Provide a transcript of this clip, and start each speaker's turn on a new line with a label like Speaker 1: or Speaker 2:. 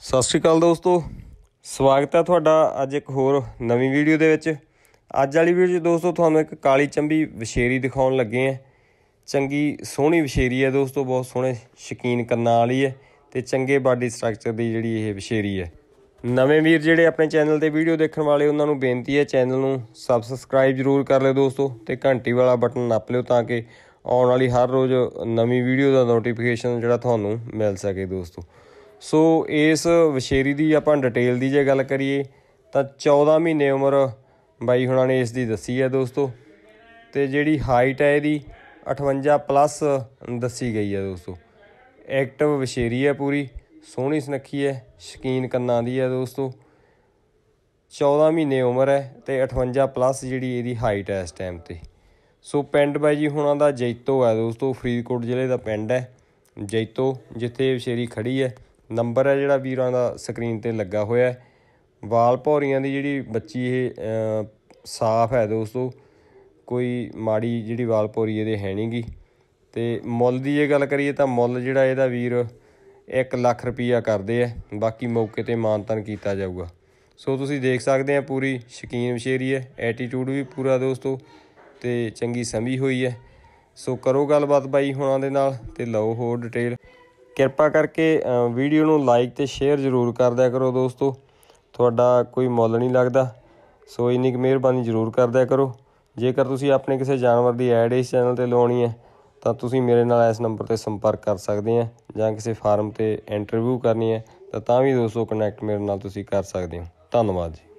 Speaker 1: ਸਤਿ ਸ਼੍ਰੀ ਅਕਾਲ ਦੋਸਤੋ ਸਵਾਗਤ ਹੈ ਤੁਹਾਡਾ ਅੱਜ ਇੱਕ ਹੋਰ ਨਵੀਂ ਵੀਡੀਓ ਦੇ ਵਿੱਚ ਅੱਜ ਵਾਲੀ ਵੀਡੀਓ 'ਚ ਦੋਸਤੋ ਤੁਹਾਨੂੰ ਇੱਕ ਕਾਲੀ ਚੰਬੀ ਵਿਸ਼ੇਰੀ ਦਿਖਾਉਣ ਲੱਗੇ ਆ ਚੰਗੀ ਸੋਹਣੀ ਵਿਸ਼ੇਰੀ ਹੈ ਦੋਸਤੋ ਬਹੁਤ ਸੋਹਣੇ ਸ਼ਕੀਨ ਕੰਨਾਂ ਵਾਲੀ ਹੈ ਤੇ ਚੰਗੇ ਬਾਡੀ ਸਟਰਕਚਰ ਦੀ ਜਿਹੜੀ ਇਹ ਵਿਸ਼ੇਰੀ ਹੈ ਨਵੇਂ ਵੀਰ ਜਿਹੜੇ ਆਪਣੇ ਚੈਨਲ ਤੇ ਵੀਡੀਓ ਦੇਖਣ ਵਾਲੇ ਉਹਨਾਂ ਨੂੰ ਬੇਨਤੀ ਹੈ ਚੈਨਲ ਨੂੰ ਸਬਸਕ੍ਰਾਈਬ ਜਰੂਰ ਕਰ ਲਿਓ ਦੋਸਤੋ ਤੇ ਘੰਟੀ ਵਾਲਾ ਬਟਨ ਨੱਪ ਲਿਓ ਤਾਂ ਕਿ ਆਉਣ ਵਾਲੀ ਹਰ ਰੋਜ਼ ਨਵੀਂ ਵੀਡੀਓ ਦਾ ਨੋਟੀਫਿਕੇਸ਼ਨ ਜਿਹੜਾ ਤੁਹਾਨੂੰ ਮਿਲ ਸਕੇ ਦੋਸਤੋ ਸੋ ਇਸ ਵਿਸ਼ੇਰੀ ਦੀ ਆਪਾਂ ਡਿਟੇਲ ਦੀ ਜੇ ਗੱਲ ਕਰੀਏ ਤਾਂ 14 ਮਹੀਨੇ ਉਮਰ ਬਾਈ ਹੁਣਾਂ ਨੇ ਇਸ ਦੀ ਦੱਸੀ ਹੈ ਦੋਸਤੋ ਤੇ ਜਿਹੜੀ ਹਾਈਟ ਹੈ ਇਹਦੀ 58 ਪਲੱਸ ਦੱਸੀ ਗਈ ਹੈ ਦੋਸਤੋ ਐਕਟਿਵ ਵਿਸ਼ੇਰੀ ਹੈ ਪੂਰੀ ਸੋਹਣੀ ਸੁਨੱਖੀ ਹੈ ਸ਼ਕੀਨ ਕੰਨਾਂ ਦੀ ਹੈ ਦੋਸਤੋ 14 ਮਹੀਨੇ ਉਮਰ ਹੈ ਤੇ 58 ਪਲੱਸ ਜਿਹੜੀ ਇਹਦੀ ਹਾਈਟ ਹੈ ਇਸ ਟਾਈਮ ਤੇ ਸੋ ਪਿੰਡ ਬਾਈ ਜੀ ਹੁਣਾਂ ਦਾ ਜੈਤੋ ਹੈ ਦੋਸਤੋ ਫਰੀਦਕੋਟ ਜ਼ਿਲ੍ਹੇ ਦਾ ਪਿੰਡ ਹੈ ਜੈਤੋ ਜਿੱਥੇ ਵਿਸ਼ੇਰੀ ਖੜੀ ਹੈ ਨੰਬਰ ਹੈ ਜਿਹੜਾ ਵੀਰਾਂ ਦਾ ਸਕਰੀਨ ਤੇ ਲੱਗਾ ਹੋਇਆ ਹੈ ਵਾਲ ਪੌਰੀਆਂ ਦੀ ਜਿਹੜੀ ਬੱਚੀ ਇਹ ਸਾਫ਼ ਹੈ ਦੋਸਤੋ ਕੋਈ ਮਾੜੀ ਜਿਹੜੀ ਵਾਲ ਪੌਰੀ ਇਹਦੇ ਹੈ ਨਹੀਂਗੀ ਤੇ ਮੁੱਲ ਦੀ ਇਹ ਗੱਲ ਕਰੀਏ ਤਾਂ ਮੁੱਲ ਜਿਹੜਾ ਇਹਦਾ ਵੀਰ 1 ਲੱਖ ਰੁਪਈਆ ਕਰਦੇ ਆ ਬਾਕੀ ਮੌਕੇ ਤੇ ਮਾਨਤਨ ਕੀਤਾ ਜਾਊਗਾ ਸੋ ਤੁਸੀਂ ਦੇਖ ਸਕਦੇ ਆ ਪੂਰੀ ਸ਼ਕੀਨ ਵਿਸ਼ੇਰੀ ਹੈ ਐਟੀਟਿਊਡ ਵੀ ਪੂਰਾ ਦੋਸਤੋ ਤੇ ਚੰਗੀ ਸੰਭੀ ਹੋਈ ਹੈ ਸੋ ਕਰੋ ਗੱਲਬਾਤ ਬਾਈ ਹੁਣਾਂ ਦੇ ਨਾਲ ਤੇ ਲਓ ਹੋਰ ਡਿਟੇਲ ਕਿਰਪਾ ਕਰਕੇ ਵੀਡੀਓ ਨੂੰ ਲਾਈਕ ਤੇ ਸ਼ੇਅਰ ਜ਼ਰੂਰ ਕਰ ਦਿਆ ਕਰੋ ਦੋਸਤੋ ਤੁਹਾਡਾ ਕੋਈ ਮੁੱਲ ਨਹੀਂ ਲੱਗਦਾ ਸੋ ਇੰਨੀ ਕੁ ਮਿਹਰਬਾਨੀ ਜ਼ਰੂਰ ਕਰ ਦਿਆ ਕਰੋ ਜੇਕਰ ਤੁਸੀਂ ਆਪਣੇ ਕਿਸੇ ਜਾਨਵਰ ਦੀ ਐਡ ਇਸ ਚੈਨਲ ਤੇ ਲਾਉਣੀ ਹੈ ਤਾਂ ਤੁਸੀਂ ਮੇਰੇ ਨਾਲ ਇਸ ਨੰਬਰ ਤੇ ਸੰਪਰਕ ਕਰ ਸਕਦੇ ਆ ਜਾਂ ਕਿਸੇ ਫਾਰਮ ਤੇ ਇੰਟਰਵਿਊ ਕਰਨੀ ਹੈ ਤਾਂ ਤਾਂ ਵੀ ਦੋਸਤੋ ਕਨੈਕਟ ਮੇਰੇ ਨਾਲ ਤੁਸੀਂ ਕਰ ਸਕਦੇ ਹੋ ਧੰਨਵਾਦ ਜੀ